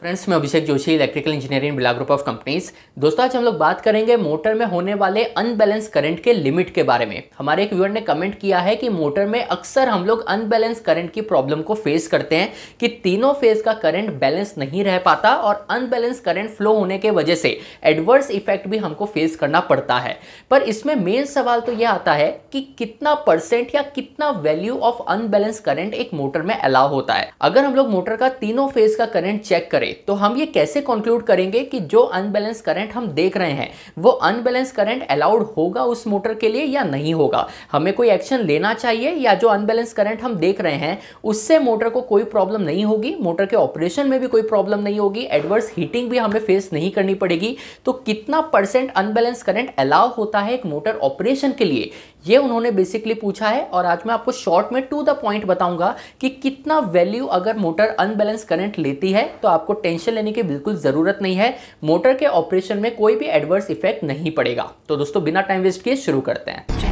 friends मैं Abhishek Joshi electrical engineering बिला group of companies दोस्तों आज हम लोग बात करेंगे मोटर में होने वाले अनबैलेंस करंट के लिमिट के बारे में हमारे एक व्यूअर ने कमेंट किया है कि मोटर में अक्सर हम लोग अनबैलेंस करंट की प्रॉब्लम को फेस करते हैं कि तीनों फेज का करंट बैलेंस नहीं रह पाता और अनबैलेंस करंट फ्लो होने के वजह से एडवर्स इफेक्ट भी हमको फेस करना पड़ता है पर इसमें मेन सवाल तो यह आता है कि कितना परसेंट या कितना वैल्यू ऑफ अनबैलेंस करंट एक मोटर में अलाव होता है अगर हम लोग मोटर का तीनों फेज का करंट चेक करें करें तो हम ये कैसे कंक्लूड करेंगे कि जो अनबैलेंस करंट हम देख रहे हैं वो अनबैलेंस करंट अलाउड होगा उस मोटर के लिए या नहीं होगा हमें कोई एक्शन लेना चाहिए या जो अनबैलेंस करंट हम देख रहे हैं उससे मोटर को कोई प्रॉब्लम नहीं होगी मोटर के ऑपरेशन में भी कोई प्रॉब्लम नहीं होगी एडवर्स हीटिंग भी हमें फेस नहीं करनी पड़ेगी तो कितना परसेंट अनबैलेंस करंट अलाउ होता है एक मोटर ऑपरेशन के लिए ये उन्होंने बेसिकली पूछा है और आज मैं आपको शॉर्ट में टू द पॉइंट बताऊंगा कि कितना वैल्यू अगर मोटर अनबैलेंस करंट लेती है तो आपको टेंशन लेने की बिल्कुल ज़रूरत नहीं है मोटर के ऑपरेशन में कोई भी एडवर्स इफेक्ट नहीं पड़ेगा तो दोस्तों बिना टाइम वेस्ट किए शुरू करते हैं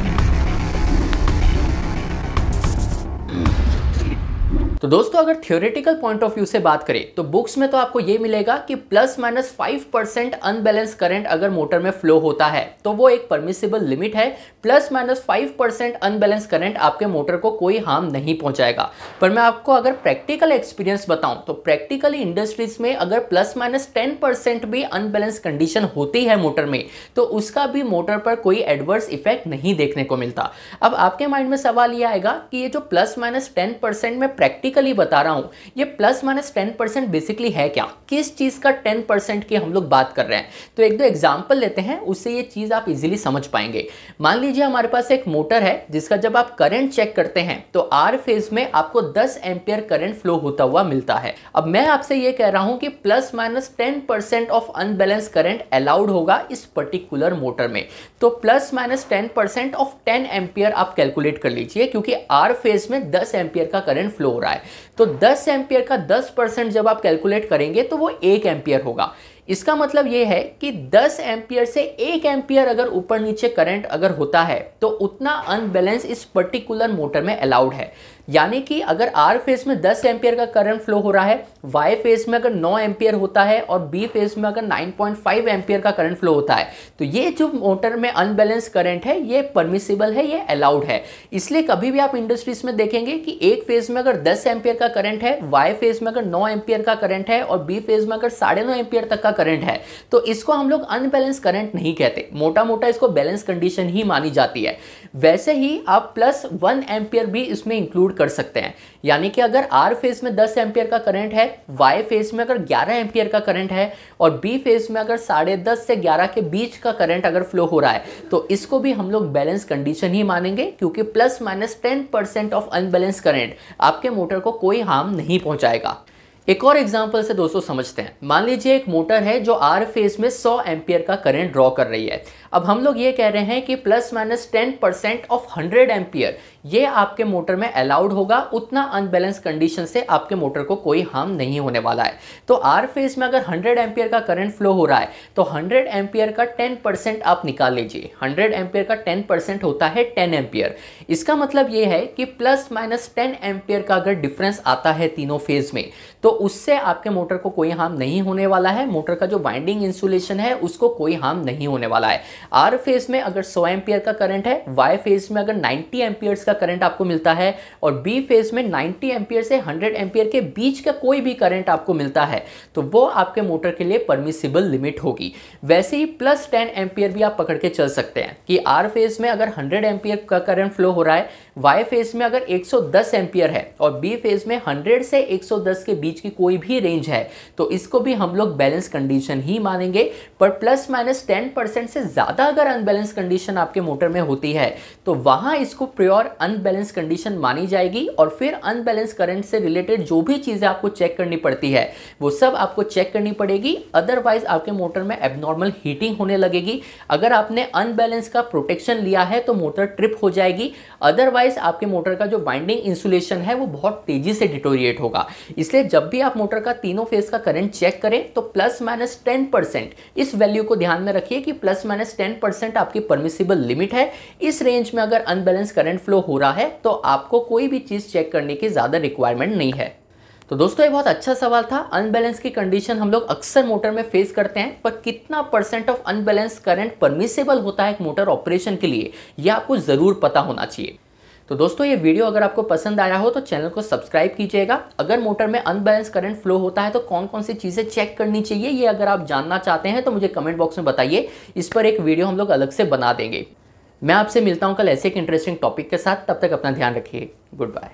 तो दोस्तों अगर थियोरेटिकल पॉइंट ऑफ व्यू से बात करें तो बुक्स में तो आपको ये मिलेगा कि plus minus five percent unbalance current अगर मोटर में फ्लो होता है तो वो एक परमिसेबल लिमिट है plus minus five percent unbalance current आपके मोटर को कोई हार्म नहीं पहुंचाएगा पर मैं आपको अगर प्रैक्टिकल एक्सपीरियंस बताऊं तो प्रैक्टिकली इंडस्ट्रीज में अगर प्लस माइनस टेन परसेंट भी अनबैलेंस कंडीशन होती है मोटर में तो उसका भी मोटर पर कोई एडवर्स इफेक्ट नहीं देखने को मिलता अब आपके माइंड में सवाल ये आएगा कि ये जो प्लस माइनस टेन परसेंट में प्रैक्टिकल बेसिकली बता रहा हूं ये plus minus ten percent basically है क्या किस चीज़ का टेन परसेंट की हम लोग बात कर रहे हैं तो एक दो एग्जाम्पल लेते हैं उससे ये चीज़ आप इजिली समझ पाएंगे मान लीजिए हमारे पास एक मोटर है जिसका जब आप करंट चेक करते हैं तो आर फेज में आपको दस एम्पियर करंट फ्लो होता हुआ मिलता है अब मैं आपसे ये कह रहा हूं कि plus minus ten percent of unbalance current allowed होगा इस पर्टिकुलर मोटर में तो plus minus ten percent of ten ampere आप कैलकुलेट कर लीजिए क्योंकि आर फेज में दस एम्पियर का करंट फ्लो हो रहा है तो 10 एम्पियर का 10 परसेंट जब आप कैलकुलेट करेंगे तो वो एक एम्पियर होगा इसका मतलब यह है कि 10 एम्पियर से एक एम्पियर अगर ऊपर नीचे करंट अगर होता है तो उतना अनबैलेंस इस पर्टिकुलर मोटर में अलाउड है यानी कि अगर आर फेज में 10 एम्पियर का करंट फ्लो हो रहा है वाई फेज में अगर 9 एम्पियर होता है और बी फेज में अगर 9.5 एम्पियर का करंट फ्लो होता है तो ये जो मोटर में अनबैलेंस करंट है ये परमिसिबल है ये अलाउड है इसलिए कभी भी आप इंडस्ट्रीज में देखेंगे कि एक फेज में अगर दस एम्पियर का करंट है वाई फेज में अगर नौ एम्पियर का करंट है और बी फेज में अगर साढ़े नौ एम्पियर तक का का करंट है तो इसको हम लोग अनबैलेंस करंट नहीं कहते मोटा मोटा इसको बैलेंस कंडीशन ही मानी जाती है वैसे ही आप प्लस वन एम्पियर भी इसमें इंक्लूड कर सकते हैं यानी कि अगर आर फेज में दस एम्पियर का करंट है वाई फेज में अगर ग्यारह एम्पियर का करंट है और बी फेज में अगर साढ़े दस से ग्यारह के बीच का करंट अगर फ्लो हो रहा है तो इसको भी हम लोग बैलेंस कंडीशन ही मानेंगे क्योंकि plus minus ten percent of unbalance current आपके मोटर को कोई हार्म नहीं पहुंचाएगा एक और एग्जाम्पल से दोस्तों समझते हैं मान लीजिए एक मोटर है जो आर फेज में 100 एम्पियर का करंट ड्रॉ कर रही है अब हम लोग ये कह रहे हैं कि plus minus 10 percent of 100 ampere ये आपके मोटर में अलाउड होगा उतना अनबैलेंस कंडीशन से आपके मोटर को कोई हार्म नहीं होने वाला है तो आर फेज में अगर हंड्रेड एम्पियर का करंट फ्लो हो रहा है तो हंड्रेड एम्पियर का टेन परसेंट आप निकाल लीजिए हंड्रेड एम्पियर का टेन परसेंट होता है टेन एम्पियर इसका मतलब ये है कि प्लस माइनस टेन एम्पियर का अगर डिफरेंस आता है तीनों फेज में तो उससे आपके मोटर को कोई हार्म नहीं होने वाला है मोटर का जो बाइंडिंग इंसुलेशन है उसको कोई हार्म नहीं होने वाला है आर फेज में अगर सौ एम्पियर का करंट है वाई फेज में अगर नाइन्टी एम्पियर्स का का करंट आपको मिलता है और बी फेज में 90 एम्पियर से 100 एम्पियर के बीच का कोई भी करंट आपको मिलता है तो वो आपके मोटर के लिए परमिसिबल लिमिट होगी वैसे ही प्लस टेन एम्पियर भी आप पकड़ के चल सकते हैं कि आर फेज में अगर हंड्रेड एम्पियर का करंट फ्लो हो रहा है वाई फेज में अगर 110 सौ है और बी फेज में हंड्रेड से एक के बीच की कोई भी रेंज है तो इसको भी हम लोग बैलेंस कंडीशन ही मानेंगे पर प्लस माइनस टेन परसेंट से ज़्यादा अगर अनबैलेंस कंडीशन आपके मोटर में होती है तो वहाँ इसको प्योर अनबैलेंस कंडीशन मानी जाएगी और फिर अनबैलेंस करंट से रिलेटेड जो भी चीज़ें आपको चेक करनी पड़ती है वो सब आपको चेक करनी पड़ेगी अदरवाइज आपके मोटर में एबनॉर्मल हीटिंग होने लगेगी अगर आपने अनबैलेंस का प्रोटेक्शन लिया है तो मोटर ट्रिप हो जाएगी अदरवाइज आपके मोटर का जो बाइंडिंग इंसुलेशन है वो बहुत तेजी से डिटोरिएट होगा इसलिए जब भी आप मोटर का तीनों फेज का करंट चेक करें तो प्लस माइनस टेन परसेंट इस वैल्यू को ध्यान में रखिए कि प्लस माइनस टेन परसेंट आपकी परमिसिबल लिमिट है इस रेंज में अगर अनबैलेंस करंट फ्लो हो रहा है तो आपको कोई भी चीज़ चेक करने की ज़्यादा रिक्वायरमेंट नहीं है तो दोस्तों ये बहुत अच्छा सवाल था अनबैलेंस की कंडीशन हम लोग अक्सर मोटर में फेस करते हैं पर कितना percent of unbalance current permissible होता है एक मोटर ऑपरेशन के लिए यह आपको ज़रूर पता होना चाहिए तो दोस्तों ये वीडियो अगर आपको पसंद आया हो तो चैनल को सब्सक्राइब कीजिएगा अगर मोटर में अनबैलेंस करंट फ्लो होता है तो कौन कौन सी चीज़ें चेक करनी चाहिए ये अगर आप जानना चाहते हैं तो मुझे कमेंट बॉक्स में बताइए इस पर एक वीडियो हम लोग अलग से बना देंगे मैं आपसे मिलता हूँ कल ऐसे एक इंटरेस्टिंग टॉपिक के साथ तब तक अपना ध्यान रखिए गुड बाय